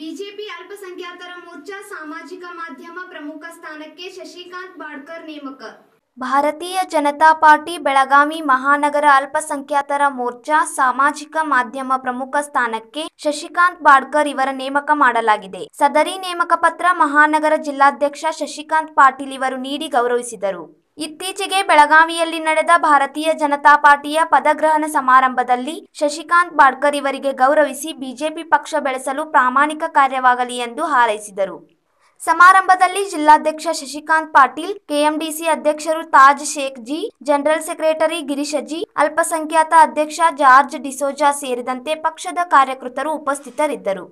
BJP ಅಲ್ಪಸಂಖ್ಯಾತರ ಮೋರ್ಚಾ ಸಾಮಾಜಿಕ ಮಾಧ್ಯಮ ಪ್ರಮುಖ ಸ್ಥಾನಕ್ಕೆ ಶಶಿಕಾಂತ್ ಬಾಡ್ಕರ್ ನೇಮಕ ಭಾರತೀಯ ಜನತಾ ಪಾರ್ಟಿ ಬೆಳಗಾವಿ ಮಹಾನಗರ ಅಲ್ಪಸಂಖ್ಯಾತರ ಮೋರ್ಚಾ ಸಾಮಾಜಿಕ ಮಾಧ್ಯಮ ಪ್ರಮುಖ ಸ್ಥಾನಕ್ಕೆ ಶಶಿಕಾಂತ್ ಬಾಡ್ಕರ್ ಇವರ ನೇಮಕ ಮಾಡಲಾಗಿದೆ ಸದರಿ ನೇಮಕ ಪತ್ರ ಮಹಾನಗರ ಜಿಲ್ಲಾಧ್ಯಕ್ಷ ಶಶಿಕಾಂತ್ ಪಾಟೀಲ್ ಇವರು ನೀಡಿ ಗೌರವಿಸಿದರು ಇತ್ತೀಚೆಗೆ ಬೆಳಗಾವಿಯಲ್ಲಿ ನಡೆದ ಭಾರತೀಯ ಜನತಾ ಪಾರ್ಟಿಯ ಪದಗ್ರಹಣ ಸಮಾರಂಭದಲ್ಲಿ ಶಶಿಕಾಂತ್ ಬಾಡ್ಕರ್ ಇವರಿಗೆ ಗೌರವಿಸಿ ಬಿಜೆಪಿ ಪಕ್ಷ ಬೆಳೆಸಲು ಪ್ರಾಮಾಣಿಕ ಕಾರ್ಯವಾಗಲಿ ಎಂದು ಹಾರೈಸಿದರು ಸಮಾರಂಭದಲ್ಲಿ ಜಿಲ್ಲಾಧ್ಯಕ್ಷ ಶಶಿಕಾಂತ್ ಪಾಟೀಲ್ ಕೆಎಂಡಿಸಿ ಅಧ್ಯಕ್ಷರು ತಾಜ್ ಶೇಖ್ ಜಿ ಜನರಲ್ ಸೆಕ್ರೆಟರಿ ಗಿರೀಶ ಜಿ ಅಲ್ಪಸಂಖ್ಯಾತ ಅಧ್ಯಕ್ಷ ಜಾರ್ಜ್ ಡಿಸೋಜಾ ಸೇರಿದಂತೆ ಪಕ್ಷದ ಕಾರ್ಯಕರ್ತರು ಉಪಸ್ಥಿತರಿದ್ದರು